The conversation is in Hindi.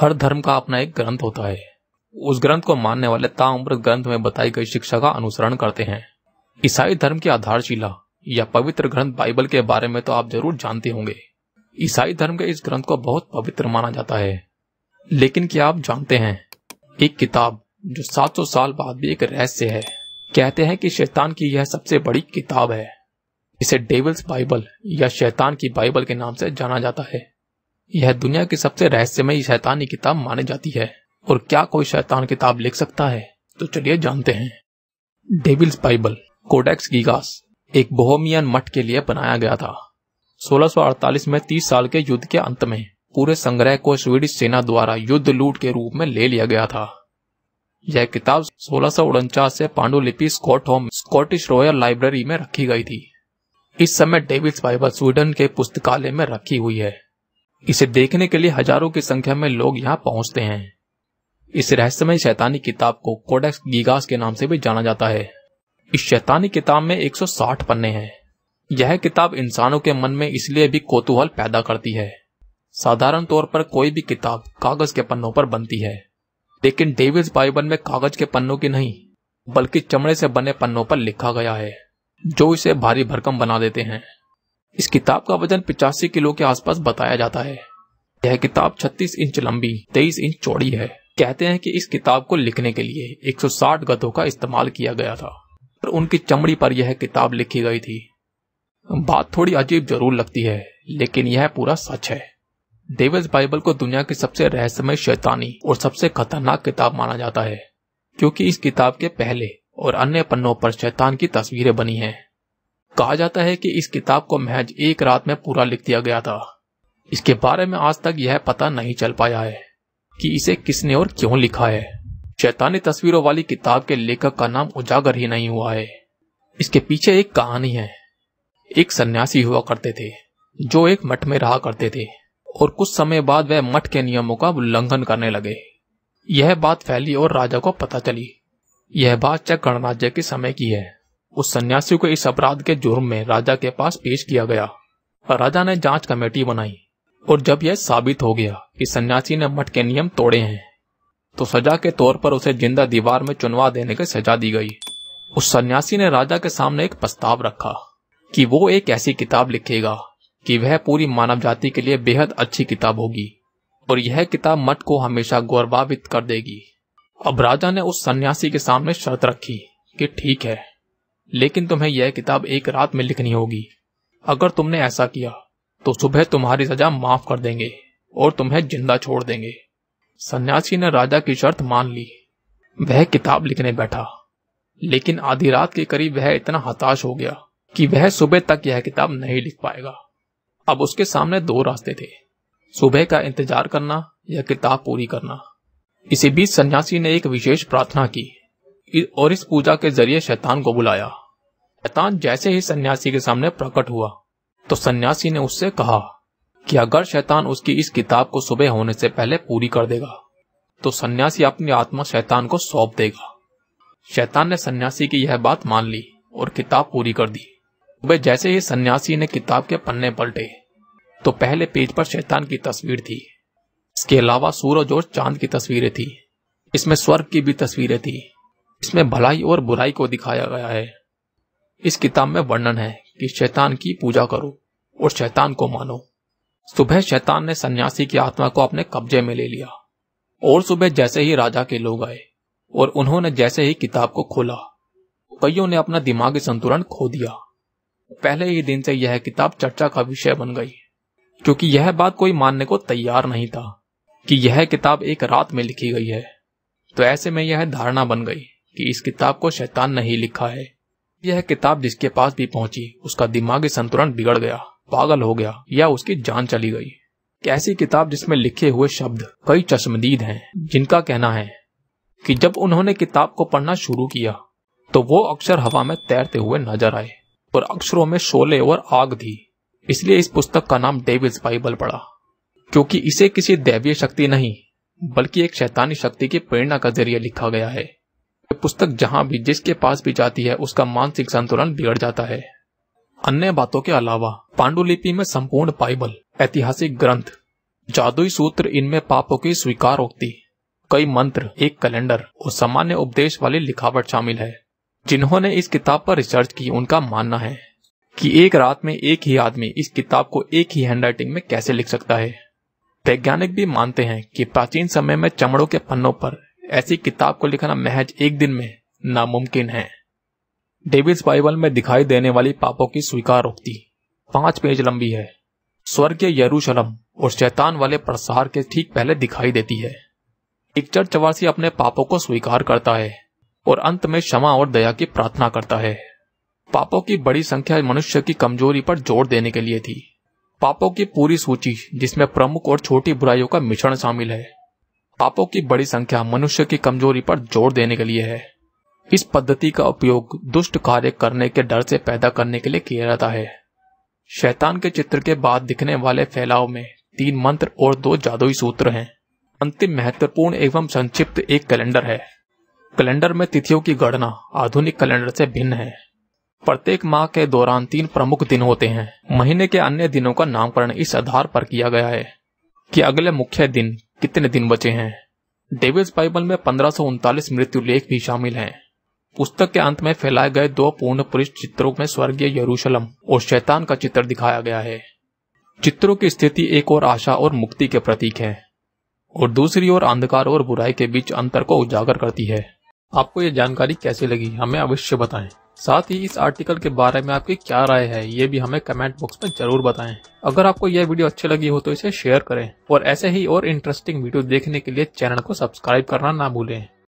हर धर्म का अपना एक ग्रंथ होता है उस ग्रंथ को मानने वाले ताउम्र ग्रंथ में बताई गई शिक्षा का अनुसरण करते हैं ईसाई धर्म की आधारशिला या पवित्र ग्रंथ बाइबल के बारे में तो आप जरूर जानते होंगे ईसाई धर्म के इस ग्रंथ को बहुत पवित्र माना जाता है लेकिन क्या आप जानते हैं एक किताब जो 700 साल बाद भी एक रहस्य है कहते हैं कि शैतान की यह सबसे बड़ी किताब है इसे डेविल्स बाइबल या शैतान की बाइबल के नाम से जाना जाता है यह दुनिया की सबसे रहस्यमय शैतानी किताब मानी जाती है और क्या कोई शैतान किताब लिख सकता है तो चलिए जानते हैं डेविल्स बाइबल कोडेक्स गीगास एक बोहोमियन मठ के लिए बनाया गया था 1648 में 30 साल के युद्ध के अंत में पूरे संग्रह को स्वीडिश सेना द्वारा युद्ध लूट के रूप में ले लिया गया था यह किताब सोलह से पांडुलिपि Scott home Scottish Royal Library में रखी गई थी इस समय डेविल्स बाइबल स्वीडन के पुस्तकालय में रखी हुई है इसे देखने के लिए हजारों की संख्या में लोग यहाँ पहुंचते हैं इस रहस्यमय शैतानी किताब को कोडेक्स गीगास के नाम से भी जाना जाता है इस शैतानी किताब में 160 पन्ने हैं यह किताब इंसानों के मन में इसलिए भी कोतूहल पैदा करती है साधारण तौर पर कोई भी किताब कागज के पन्नों पर बनती है लेकिन डेविड बाइबल में कागज के पन्नों की नहीं बल्कि चमड़े से बने पन्नों पर लिखा गया है जो इसे भारी भरकम बना देते हैं इस किताब का वजन पिचासी किलो के आसपास बताया जाता है यह किताब 36 इंच लंबी 23 इंच चौड़ी है कहते हैं कि इस किताब को लिखने के लिए 160 गधों का इस्तेमाल किया गया था पर उनकी चमड़ी पर यह किताब लिखी गई थी बात थोड़ी अजीब जरूर लगती है लेकिन यह पूरा सच है डेविस बाइबल को दुनिया की सबसे रहस्यमय शैतानी और सबसे खतरनाक किताब माना जाता है क्योंकि इस किताब के पहले और अन्य पन्नों पर शैतान की तस्वीरें बनी हैं कहा जाता है कि इस किताब को महज एक रात में पूरा लिख दिया गया था इसके बारे में आज तक यह पता नहीं चल पाया है कि इसे किसने और क्यों लिखा है शैतानी तस्वीरों वाली किताब के लेखक का नाम उजागर ही नहीं हुआ है इसके पीछे एक कहानी है एक सन्यासी हुआ करते थे जो एक मठ में रहा करते थे और कुछ समय बाद वह मठ के नियमों का उल्लंघन करने लगे यह बात फैली और राजा को पता चली यह बात चक गणराज्य के समय की है उस सन्यासी को इस अपराध के जुर्म में राजा के पास पेश किया गया राजा ने जांच कमेटी बनाई और जब यह साबित हो गया कि सन्यासी ने मठ के नियम तोड़े हैं तो सजा के तौर पर उसे जिंदा दीवार में चुनवा देने की सजा दी गई उस सन्यासी ने राजा के सामने एक प्रस्ताव रखा कि वो एक ऐसी किताब लिखेगा कि वह पूरी मानव जाति के लिए बेहद अच्छी किताब होगी और यह किताब मठ को हमेशा गौरवावित कर देगी अब राजा ने उस सन्यासी के सामने शर्त रखी कि ठीक है लेकिन तुम्हें यह किताब एक रात में लिखनी होगी अगर तुमने ऐसा किया तो सुबह तुम्हारी सजा माफ कर देंगे और तुम्हें जिंदा छोड़ देंगे सन्यासी ने राजा की शर्त मान ली वह किताब लिखने बैठा लेकिन आधी रात के करीब वह इतना हताश हो गया कि वह सुबह तक यह किताब नहीं लिख पाएगा अब उसके सामने दो रास्ते थे सुबह का इंतजार करना या किताब पूरी करना इसी बीच सन्यासी ने एक विशेष प्रार्थना की और इस पूजा के जरिए शैतान को बुलाया शैतान जैसे ही सन्यासी के सामने प्रकट हुआ तो सन्यासी ने उससे कहा कि अगर शैतान उसकी इस किताब को सुबह होने से पहले पूरी कर देगा तो सन्यासी अपनी आत्मा शैतान को सौंप देगा शैतान ने सन्यासी की यह बात मान ली और किताब पूरी कर दी सुबह जैसे ही सन्यासी ने किताब के पन्ने पलटे तो पहले पेज पर शैतान की तस्वीर थी इसके अलावा सूरज और चांद की तस्वीरें थी इसमें स्वर्ग की भी तस्वीरें थी इसमें भलाई और बुराई को दिखाया गया है इस किताब में वर्णन है कि शैतान की पूजा करो और शैतान को मानो सुबह शैतान ने सन्यासी की आत्मा को अपने कब्जे में ले लिया और सुबह जैसे ही राजा के लोग आए और उन्होंने जैसे ही किताब को खोला कईयों ने अपना दिमागी संतुलन खो दिया पहले ही दिन से यह किताब चर्चा का विषय बन गई क्योंकि यह बात कोई मानने को तैयार नहीं था कि यह किताब एक रात में लिखी गई है तो ऐसे में यह धारणा बन गई कि इस किताब को शैतान ने ही लिखा है यह किताब जिसके पास भी पहुंची उसका दिमागी संतुलन बिगड़ गया पागल हो गया या उसकी जान चली गई ऐसी किताब जिसमें लिखे हुए शब्द कई चश्मदीद हैं जिनका कहना है कि जब उन्होंने किताब को पढ़ना शुरू किया तो वो अक्षर हवा में तैरते हुए नजर आए और अक्षरों में शोले और आग थी इसलिए इस पुस्तक का नाम डेविल्स बाइबल पड़ा क्योंकि इसे किसी दैवीय शक्ति नहीं बल्कि एक शैतानी शक्ति की प्रेरणा का जरिए लिखा गया है पुस्तक जहां भी जिसके पास भी जाती है उसका मानसिक संतुलन बिगड़ जाता है अन्य बातों के अलावा पांडुलिपि में संपूर्ण बाइबल ऐतिहासिक ग्रंथ जादुई सूत्र इनमें पापों की स्वीकार होती कई मंत्र एक कैलेंडर और सामान्य उपदेश वाली लिखावट शामिल है जिन्होंने इस किताब पर रिसर्च की उनका मानना है कि एक रात में एक ही आदमी इस किताब को एक ही हैंडराइटिंग में कैसे लिख सकता है वैज्ञानिक भी मानते हैं कि प्राचीन समय में चमड़ों के पन्नों पर ऐसी किताब को लिखना महज एक दिन में नामुमकिन है डेविड्स बाइबल में दिखाई देने वाली पापों की स्वीकार स्वीकारोक्ति पांच पेज लंबी है स्वर्गीय यरूशलम और शैतान वाले प्रसार के ठीक पहले दिखाई देती है एक चर्च अपने पापों को स्वीकार करता है और अंत में क्षमा और दया की प्रार्थना करता है पापों की बड़ी संख्या मनुष्य की कमजोरी पर जोर देने के लिए थी पापों की पूरी सूची जिसमें प्रमुख और छोटी बुराइयों का मिश्रण शामिल है पापों की बड़ी संख्या मनुष्य की कमजोरी पर जोर देने के लिए है इस पद्धति का उपयोग दुष्ट कार्य करने के डर से पैदा करने के लिए किया जाता है शैतान के चित्र के बाद दिखने वाले फैलाव में तीन मंत्र और दो जादुई सूत्र हैं अंतिम महत्वपूर्ण एवं संक्षिप्त एक कैलेंडर है कैलेंडर में तिथियों की गणना आधुनिक कैलेंडर से भिन्न है प्रत्येक माह के दौरान तीन प्रमुख दिन होते हैं महीने के अन्य दिनों का नामकरण इस आधार पर किया गया है कि अगले मुख्य दिन कितने दिन बचे हैं डेविड्स बाइबल में पंद्रह मृत्यु लेख भी शामिल हैं पुस्तक के अंत में फैलाए गए दो पूर्ण पुरुष चित्रों में स्वर्गीय यरूशलम और शैतान का चित्र दिखाया गया है चित्रों की स्थिति एक और आशा और मुक्ति के प्रतीक है और दूसरी ओर अंधकार और बुराई के बीच अंतर को उजागर करती है आपको ये जानकारी कैसे लगी हमें अवश्य बताएं साथ ही इस आर्टिकल के बारे में आपकी क्या राय है ये भी हमें कमेंट बॉक्स में जरूर बताएं अगर आपको यह वीडियो अच्छी लगी हो तो इसे शेयर करें और ऐसे ही और इंटरेस्टिंग वीडियो देखने के लिए चैनल को सब्सक्राइब करना ना भूलें